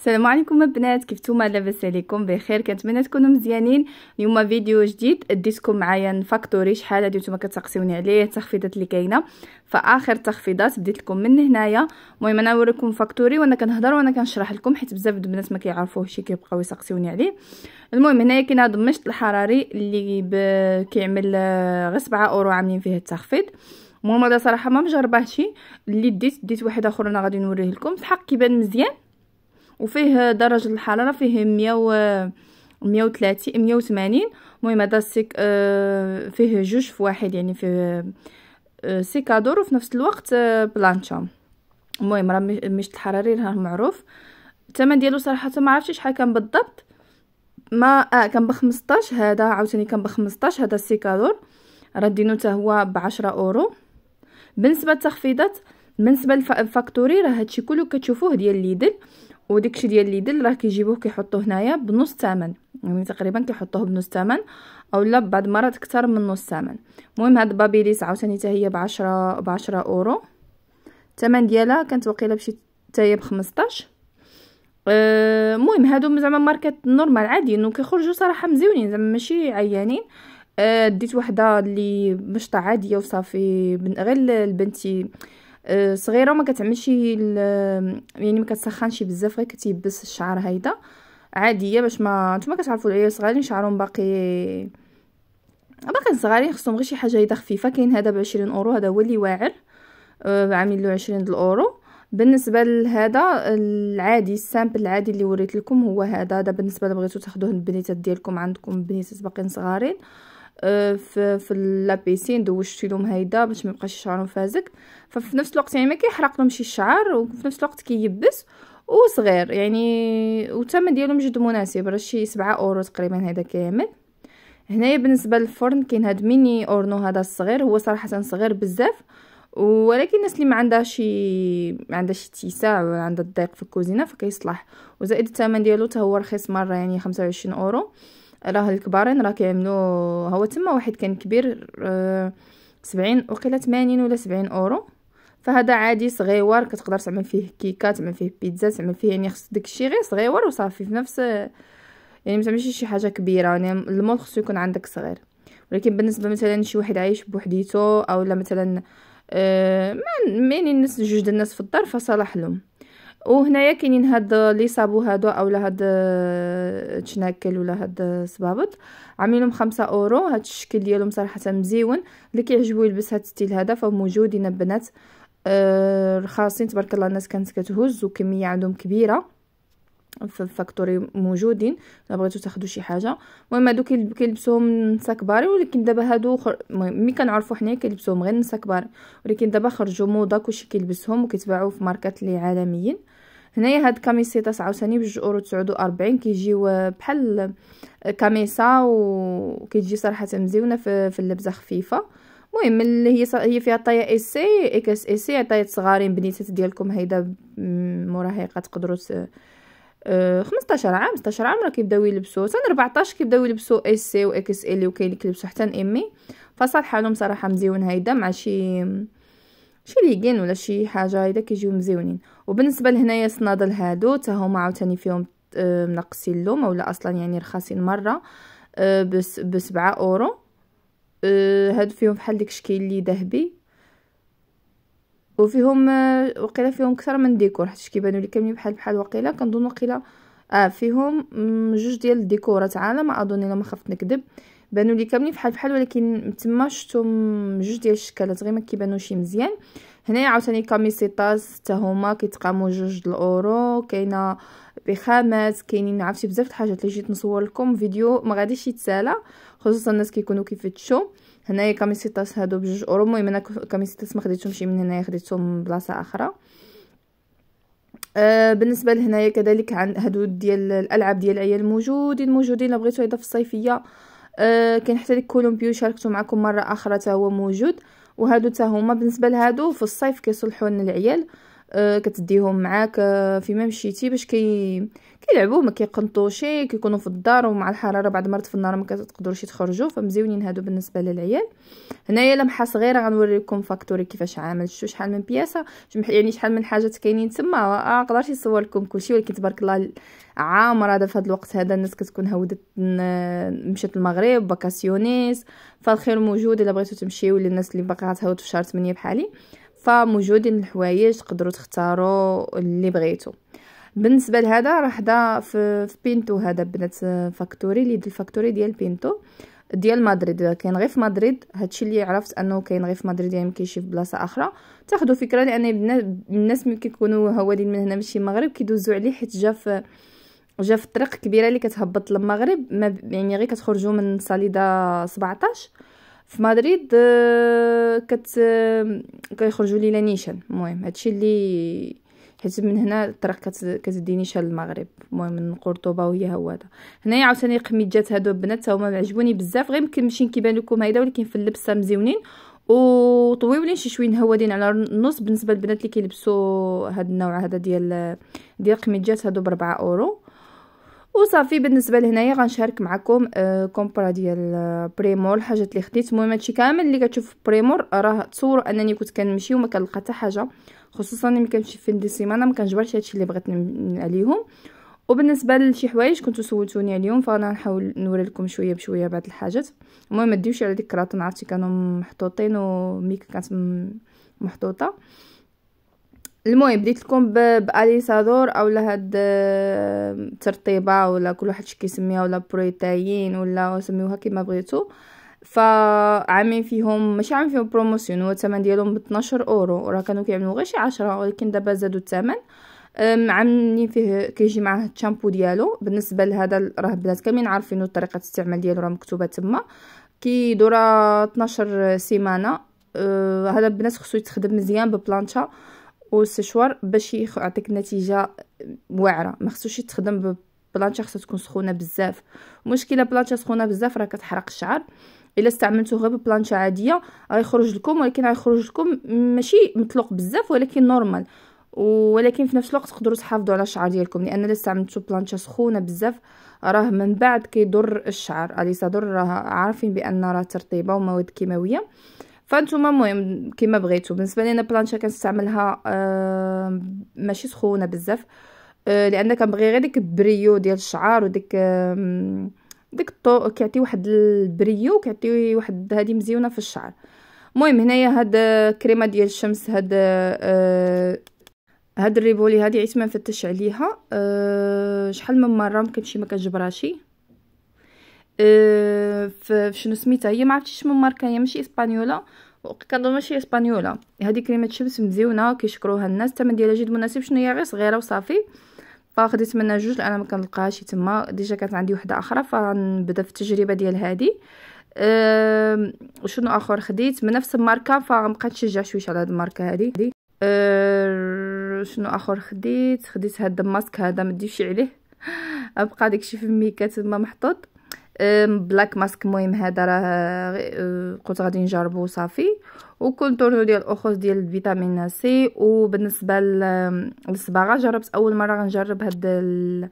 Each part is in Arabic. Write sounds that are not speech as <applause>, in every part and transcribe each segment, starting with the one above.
السلام عليكم البنات كيف نتوما لاباس عليكم بخير كنتمنى تكونوا مزيانين اليوم فيديو جديد ديتكم معايا نفاكتوري شحال هادي نتوما كتسقسيوني عليه التخفيضات اللي كاينه فاخر تخفيضات بديت لكم من هنايا المهم انا نوريكم فاكتوري وانا كنهضر وانا كنشرح لكم حيت بزاف د البنات ما كيعرفوهش كيبقاو يسقسيوني عليه المهم هنايا كاين هذا المشط الحراري اللي ب... كيعمل آه، غير 7 اورو عاملين فيه التخفيض المهم هذا صراحه ما مجرباهش اللي ديت ديت واحد اخر انا غادي نوريه لكم الحق كيبان مزيان وفيه درجه الحراره فيه 100 130 180 المهم هذا السيك آه، فيه جوج في واحد يعني فيه آه، سيكادور وفي نفس الوقت آه، بلانشا المهم راه مشط الحراري راه معروف الثمن ديالو صراحه ما عرفتش شحال كان بالضبط ما آه كان ب 15 هذا عاوتاني كان ب 15 هذا السيكادور راه دينو حتى هو ب 10 اورو بالنسبه للتخفيضات بالنسبه للفاكتوري راه هادشي كله كتشوفوه ديال ليدل وداكشي ديال ليدل راه كيجيبوه كيحطوه هنايا بنص ثمن يعني تقريبا كيحطوه بنص ثمن اولا بعض المرات اكثر من نص ثمن المهم هاد بابيليس عاوتاني حتى هي ب 10 ب 10 اورو الثمن ديالها كانت وقيله بشي حتى هي ب 15 آه، المهم هادو زعما ماركات نورمال عاديين كيخرجوا صراحه مزيونين زعما ماشي عيانين أه ديت وحده اللي مشطه عاديه وصافي غير لبنتي أه، صغيره وما كتعملش يعني ما كتسخنش بزاف غير كتيبس الشعر هيدا عاديه باش ما نتوما كتعرفوا العيال صغارين شعرهم باقي باقي صغارين خصهم غير شي حاجه هيدا خفيفه كاين هذا بعشرين اورو هذا هو اللي واعر أه، عامل له 20 الاورو بالنسبه لهذا العادي السامبل العادي اللي وريت لكم هو هذا هذا بالنسبه لبغيتو تاخذوه البنيتات ديالكم عندكم بنيتات باقيين صغارين آه، في في لابيسين دوشتي لهم هيدا باش ما يبقاش شعرهم فازك ففي نفس الوقت يعني ما كيحرق لهمش الشعر وفي نفس الوقت كيبس كي وصغير يعني والثمن ديالو جد مناسب راه شي 7 اورو تقريبا هذا كامل هنايا بالنسبه للفرن كاين هاد ميني اورنو هذا الصغير هو صراحه صغير بزاف ولكن الناس اللي ما عندها شي ما عندها شي اتساع وعندها عندها الضيق في الكوزينه فكيصلح وزائد الثمن ديالو حتى هو رخيص مره يعني 25 اورو راه الكبارين راه كيعملوا هو تما واحد كان كبير آه، سبعين وقيلا ثمانين ولا سبعين اورو فهذا عادي صغيور كتقدر تعمل فيه كيكه تعمل فيه بيتزا تعمل فيه يعني خص داكشي غير صغيور وصافي في نفس يعني ما شي حاجه كبيره يعني المول خصو يكون عندك صغير ولكن بالنسبه مثلا شي واحد عايش بوحديتو او لا مثلا آه ما الناس جوج الناس في الدار فصلاح لهم وهنايا كاينين هاد لي صابو هادو اولا هاد آه، تشناكل ولا هاد آه، صبابط عاملينهم خمسة اورو هاد الشكل ديالهم صراحه مزيون اللي كيعجبو يلبس هاد ستيل هذا فهو موجودين آه رخاصين تبارك الله الناس كانت كتهز وكميه عندهم كبيره في الفاكتوري موجودين لا بغيتو تاخذوا شي حاجه المهم هادو كيلبسوهم نسا كبار ولكن دابا هادو خر... ملي كنعرفو حنايا كيلبسوهم غير نسا كبار ولكن دابا خرجوا موضه كلشي كيلبسهم وكيتباعوا في ماركات اللي عالميين هنايا هاد كاميسيطاس عاوتاني بجوج اورو تسعود واربعين كيجيو بحال كاميسا وكيجي صراحه مزيونه في, في اللبزه خفيفه المهم اللي هي هي فيها طاية اس سي اكس اس سي عطايات صغارين بنيتات ديالكم هيدا مراهقة تقدروا 15 عام 16 عام راه كيبداو يلبسوا حتى 14 كيبداو يلبسوا اس سي و اكس ال وكاين اللي كيلبسوا حتى امي فصال حالهم صراحه مزيون هايدا مع شي شي ليغين ولا شي حاجه هايدا كيجيو مزيونين وبالنسبه لهنايا الصنادل هادو حتى هما عاوتاني فيهم آه، منقصين اللوم ولا اصلا يعني رخاصين مره آه، بس ب 7 اورو آه، هادو فيهم بحال داك الشكل اللي ذهبي وفيهم آه، وقيلا فيهم اكثر من ديكور حيت كيبانوا لي كاملين بحال بحال وقيلا كنظن وقيلا اه فيهم جوج ديال الديكورات على ما اظن الا ما خفت نكذب بانوا لي كاملين بحال بحال ولكن تما شفتهم جوج ديال الشكلات غير ما كيبانوش مزيان هنايا عاوتاني كاميسيطاس حتى هما كيتقاموا جوج د الاورو كاينه بخامات كاينين عرفتي بزاف د الحاجات اللي جيت نصور لكم فيديو ما غاديش يتسالى خصوصا الناس كيكونوا كيفتشوا هنايا كاميسيطاس هادو بجوج اورو المهم انا كاميسيطاس ما خديتهمش من هنايا خديتهم من بلاصه اخرى بالنسبه لهنايا كذلك عن هادو ديال الالعاب ديال العيال موجودين موجودين الا بغيتو في الصيفيه كاين حتى ديك كولومبيو شاركتو معكم مره اخرى تا هو موجود وهادو تا هما بالنسبه لهادو في الصيف كيصلحوا للعيال العيال أه، كتديهم معاك أه، فيما مشيتي باش كي كيلعبوا ما كيقنطوشي كيكونوا في الدار ومع الحراره بعد مرات في النهار ما كتقدروش تخرجوا فمزيونين هادو بالنسبه للعيال هنايا لمحه صغيره غنوريكم فاكتوري كيفاش عامل شتو شحال من بياسه يعني شحال من حاجات كاينين تما أه، قدرت نصور لكم كلشي ولكن تبارك الله عامره هذا في هذا الوقت هذا الناس كتكون هودت مشات المغرب باكاسيونيس فالخير موجود الا بغيتو تمشيو للناس اللي باقا غتهود في شهر 8 بحالي فموجودين الحوايج تقدروا تختاروا اللي بغيتو بالنسبه لهذا راه حدا في, في بينتو هذا بنات فاكتوري ليد الفاكتوري ديال بينتو ديال مدريد كاين غير في مدريد هادشي اللي عرفت انه كاين غير في مدريد يعني مكيمشي في بلاصه اخرى تاخذوا فكره لان الناس ملي يكونوا هوادين من هنا ماشي المغرب كيدوزوا عليه حيت جا في جا في الطريق كبيره اللي كتهبط للمغرب ما يعني غير كتخرجوا من صاليدا 17 في مدريد آه، كت آه، كيخرجوا لي لانيشان المهم هادشي اللي حيت من هنا الطريق كتدي نيشان للمغرب المهم من قرطبه وهي هذا هنايا عاوتاني قميجات هادو البنات هما عجبوني بزاف غير يمكن ماشي كيبان لكم هيدا ولكن في اللبسه مزيونين وطويولين شي شويه هوادين على النص بالنسبه للبنات اللي كيلبسوا هاد النوع هذا ديال ديال قميجات هادو بربعة اورو وصافي بالنسبه لهنايا غنشارك معكم آه كومبرا ديال آه، بريمور الحاجات اللي خديت المهم هادشي كامل اللي كتشوف بريمور راه تصور انني كنت كنمشي وما كنلقى حتى حاجه خصوصا ملي كنمشي فين دي سيمانه ما كنجبرش هادشي اللي بغيت عليهم وبالنسبه لشي حوايج كنتو سولتوني عليهم فانا نحاول نوري لكم شويه بشويه بعض الحاجات المهم ما ديوش على ديك الكراطون عرفتي كانوا محطوطين وميك كانت محطوطه المهم بديت لكم باليسادور اولا هاد آه، ترطيبه ولا كل واحد كيسميها ولا بروتاين ولا سميوها كيما بغيتو فعامين فيهم ماشي عامين فيهم بروموسيون هو الثمن ديالهم ب 12 اورو راه كانوا كيعملوا غير شي 10 ولكن دابا زادوا الثمن عاملين فيه كيجي معاه الشامبو ديالو بالنسبه لهذا راه بنات كاملين عارفينو طريقه الاستعمال ديالو راه مكتوبه تما كيدور 12 سيمانه أه، هذا بنات خصو يتخدم مزيان ببلانشا والسشوار باش يعطيك نتيجه واعره ما خصوش يتخدم بلانشا خصها تكون سخونه بزاف مشكله بلانشا سخونه بزاف راه كتحرق الشعر الا استعملتو غير ببلانشا عاديه غيخرج لكم ولكن غيخرج لكم ماشي مطلق بزاف ولكن نورمال ولكن في نفس الوقت تقدروا تحافظوا على الشعر ديالكم لان الا استعملتو بلانشا سخونه بزاف راه من بعد كيضر الشعر اليس ضر راه عارفين بان راه ترطيبه ومواد كيماويه فانتوما المهم كيما بغيتو بالنسبه لي انا بلانشا كنستعملها آه ماشي سخونه بزاف آه لان كنبغي غير ديك البريو ديال الشعر وديك آه ديك الطو كيعطي واحد البريو كيعطي واحد هذه مزيونه في الشعر المهم هنايا هاد آه، كريمه ديال الشمس هاد آه, آه، هاد الريبولي هادي عيت ما نفتش عليها أه شحال من مره ممكن شي ما كنجبرهاش في شنو سميتها هي ما عرفتش من ماركه هي ماشي اسبانيولا كنظن ماشي اسبانيولا هذه كريمه شمس مزيونه كيشكروها الناس الثمن ديالها جد مناسب شنو هي غير صغيره وصافي فخديت منها جوج لان ما كنلقاهاش تما ديجا كانت عندي وحده اخرى فنبدا في التجربه ديال هذه أه شنو اخر خديت من نفس الماركه فغنبقى نشجع شويش على هذه الماركه هذه أه شنو اخر خديت خديت هذا الماسك هذا ما عليه <laughs> ابقى داكشي في فمي كتما محطوط بلاك ماسك مهم هذا راه أه، قلت غادي نجربو صافي وكونتور ديال الاخص ديال الفيتامين سي وبالنسبه للصباغه جربت اول مره غنجرب هاد ال...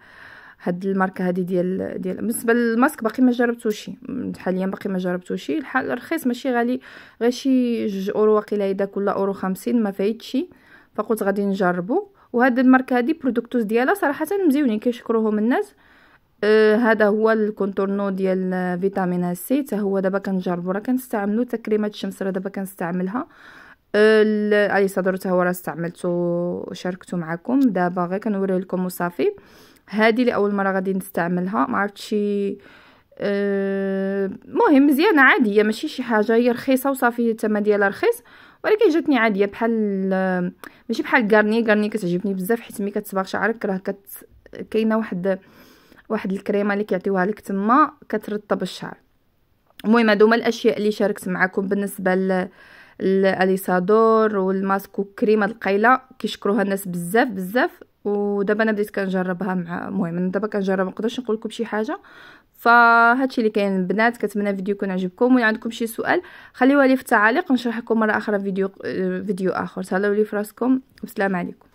هاد الماركه هادي ديال ديال بالنسبه للماسك باقي ما جربتوش حاليا باقي ما جربتوش الحال رخيص ماشي غالي غير شي جوج اورو واقيلا اذا كل اورو خمسين ما فايتش فقلت غادي نجربو وهاد الماركه هادي برودكتوز ديالها صراحه مزيونين كيشكروهم الناس أه، هذا هو الكونتور نو ديال فيتامين سي حتى هو دابا كنجربو راه كنستعملو حتى كريمه الشمس راه دابا كنستعملها أه، اي صدر حتى هو راه استعملته وشاركته معكم دابا غير كنوري لكم وصافي هذه لاول مره غادي نستعملها ما عرفتش المهم مهم مزيانه عاديه ماشي شي حاجه هي رخيصه وصافي الثمن ديالها رخيص ولكن جاتني عاديه بحال ماشي بحال غارني غارني كتعجبني بزاف حيت ملي كتصبغ شعرك راه كت كاينه واحد واحد الكريمه اللي كيعطيوها لك تما كترطب الشعر المهم هادو هما الاشياء اللي شاركت معكم بالنسبه ل الاليسادور والماسك وكريمه القيله كيشكروها الناس بزاف بزاف ودابا انا بديت كنجربها مع المهم انا دابا كنجرب نقدرش نقول لكم شي حاجه فهادشي اللي كاين البنات كنتمنى الفيديو يكون عجبكم ولا عندكم شي سؤال خليوها لي في التعاليق نشرح لكم مره اخرى فيديو فيديو اخر تهلاو لي فراسكم والسلام عليكم